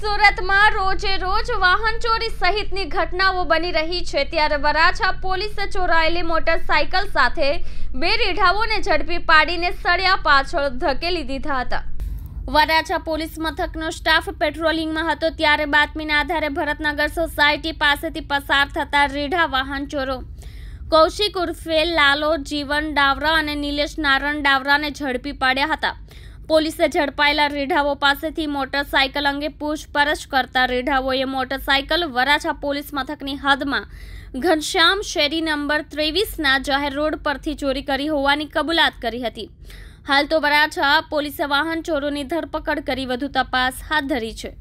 સુરતમાં રોજે રોજ વાહન ચોરી સહિતની ઘટનાઓ બની રહી છે ત્યારે વરાછા પોલીસે ચોરાયેલી મોટરસાયકલ સાથે બે રીઢાઓને ઝડપી પાડીને સળિયા પાછળ ધકેલી દીધા હતા વરાછા પોલીસ મથકનો સ્ટાફ પેટ્રોલિંગમાં હતો ત્યારે બાતમીના આધારે ભરતનગર સોસાયટી પાસેથી પસાર થતા રીઢા વાહન ચોરો કૌશિક ઉર્ફે લાલો જીવન ડાવરા અને નિલેશ નારાયણ ડાવરાને ઝડપી પાડ્યા હતા પોલીસે ઝડપાયેલા રીઢાવો પાસેથી મોટરસાયકલ અંગે પૂછપરછ કરતા રીઢાવોએ મોટરસાયકલ વરાછા પોલીસ મથકની હદમાં ઘનશ્યામ શેરી નંબર ત્રેવીસના જાહેર રોડ પરથી ચોરી કરી હોવાની કબૂલાત કરી હતી હાલ તો વરાછા પોલીસે વાહન ચોરોની ધરપકડ કરી વધુ તપાસ હાથ ધરી છે